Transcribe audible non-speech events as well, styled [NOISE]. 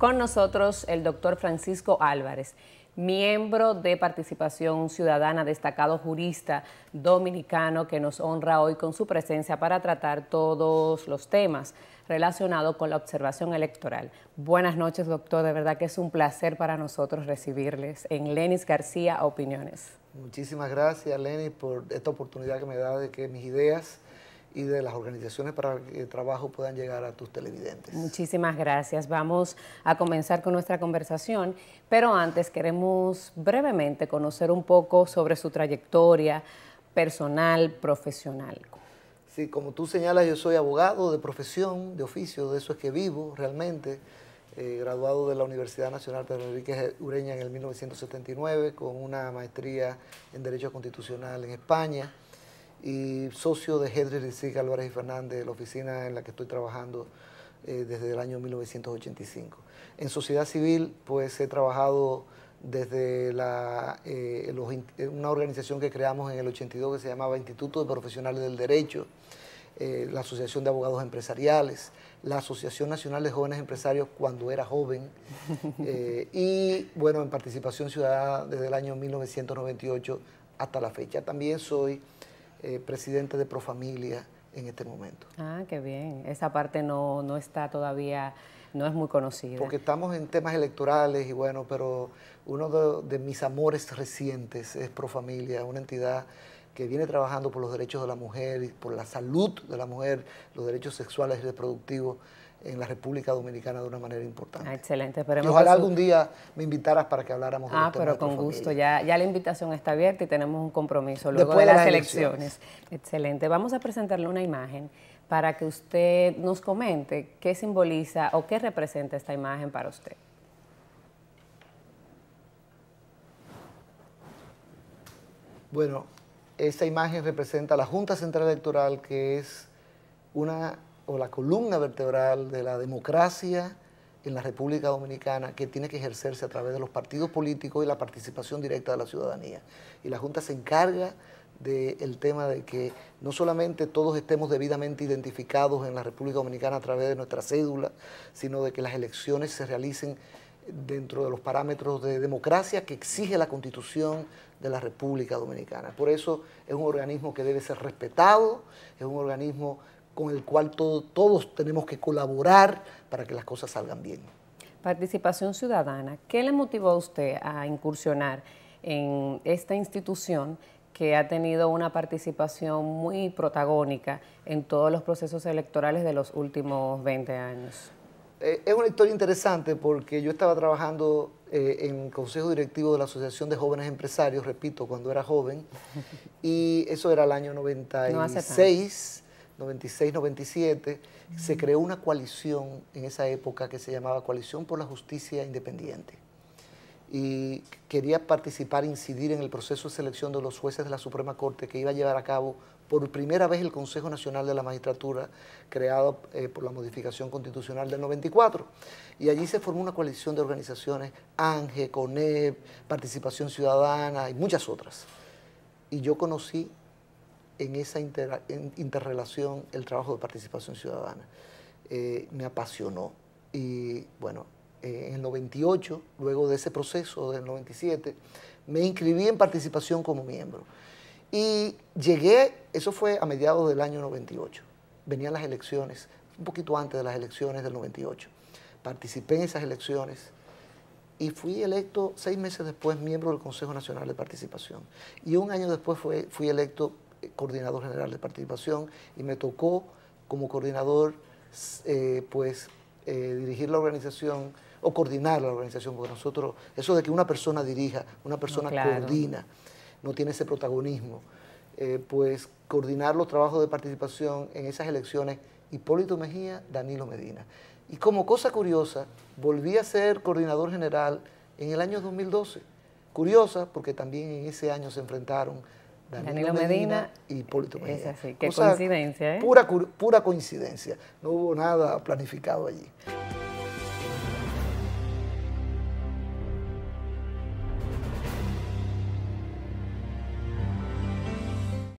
Con nosotros el doctor Francisco Álvarez, miembro de Participación Ciudadana, destacado jurista dominicano que nos honra hoy con su presencia para tratar todos los temas relacionados con la observación electoral. Buenas noches, doctor. De verdad que es un placer para nosotros recibirles en Lenis García Opiniones. Muchísimas gracias, Lenis, por esta oportunidad que me da de que mis ideas y de las organizaciones para que el trabajo puedan llegar a tus televidentes. Muchísimas gracias. Vamos a comenzar con nuestra conversación, pero antes queremos brevemente conocer un poco sobre su trayectoria personal, profesional. Sí, como tú señalas, yo soy abogado de profesión, de oficio, de eso es que vivo realmente, eh, graduado de la Universidad Nacional Pedro Enrique Ureña en el 1979 con una maestría en Derecho Constitucional en España y socio de Hedrick y Siga Álvarez y Fernández, la oficina en la que estoy trabajando eh, desde el año 1985. En sociedad civil, pues he trabajado desde la, eh, eh, una organización que creamos en el 82 que se llamaba Instituto de Profesionales del Derecho, la Asociación de Abogados Empresariales, la Asociación Nacional de Jóvenes Empresarios cuando era joven, [LAUGHS] y bueno, en Participación Ciudadana desde el año 1998 hasta la fecha. También soy eh, presidente de Profamilia en este momento. Ah, qué bien. Esa parte no, está todavía, no es muy conocida. Porque estamos en temas electorales y bueno, pero uno de, de mis amores recientes es Profamilia, una entidad que viene trabajando por los derechos de la mujer, y por la salud de la mujer, los derechos sexuales y reproductivos en la República Dominicana de una manera importante. Ah, excelente. ojalá algún día me invitaras para que habláramos de Ah, pero con gusto. Ya, la invitación está abierta y tenemos un compromiso luego de, las, elecciones. elecciones. Excelente. Vamos a presentarle una imagen para que usted nos comente qué simboliza o qué representa esta imagen para usted. Bueno, esta imagen representa la Junta Central Electoral, que es una o la columna vertebral de la democracia en la República Dominicana que tiene que ejercerse a través de los partidos políticos y la participación directa de la ciudadanía. Y la Junta se encarga del tema de que no solamente todos estemos debidamente identificados en la República Dominicana a través de nuestra cédula, sino de que las elecciones se realicen dentro de los parámetros de democracia que exige la Constitución de la República Dominicana. Por eso es un organismo que debe ser respetado, es un organismo con el cual todos tenemos que colaborar para que las cosas salgan bien. Participación Ciudadana, ¿qué le motivó a usted a incursionar en esta institución que ha tenido una participación muy protagónica en todos los procesos electorales de los últimos 20 años? Eh, es una historia interesante porque yo estaba trabajando eh, en consejo directivo de la Asociación de Jóvenes Empresarios, repito, cuando era joven, [LAUGHS] y eso era el año 96, 96, 97. Se creó una coalición en esa época que se llamaba Coalición por la Justicia Independiente y quería participar, incidir en el proceso de selección de los jueces de la Suprema Corte que iba a llevar a cabo por primera vez el Consejo Nacional de la Magistratura, creado eh, por la modificación constitucional del 94. Y allí se formó una coalición de organizaciones, ANGE, CONEP, Participación Ciudadana y muchas otras. Y yo conocí en esa interrelación el trabajo de participación ciudadana. Eh, me apasionó y bueno, eh, en el 98, luego de ese proceso del 97, me inscribí en participación como miembro. Y llegué, eso fue a mediados del año 98, venían las elecciones, un poquito antes de las elecciones del 98. Participé en esas elecciones y fui electo seis meses después miembro del Consejo Nacional de Participación. Y un año después fui electo eh, coordinador general de participación y me tocó como coordinador eh, pues dirigir la organización o coordinar la organización, porque nosotros, eso de que una persona dirija, una persona coordina, no tiene ese protagonismo, eh, pues coordinar los trabajos de participación en esas elecciones, Hipólito Mejía, Danilo Medina. Y como cosa curiosa, volví a ser coordinador general en el año 2012. Curiosa, porque también en ese año se enfrentaron Danilo, Medina, y Hipólito Mejía. qué coincidencia, ¿eh? pura coincidencia. No hubo nada planificado allí.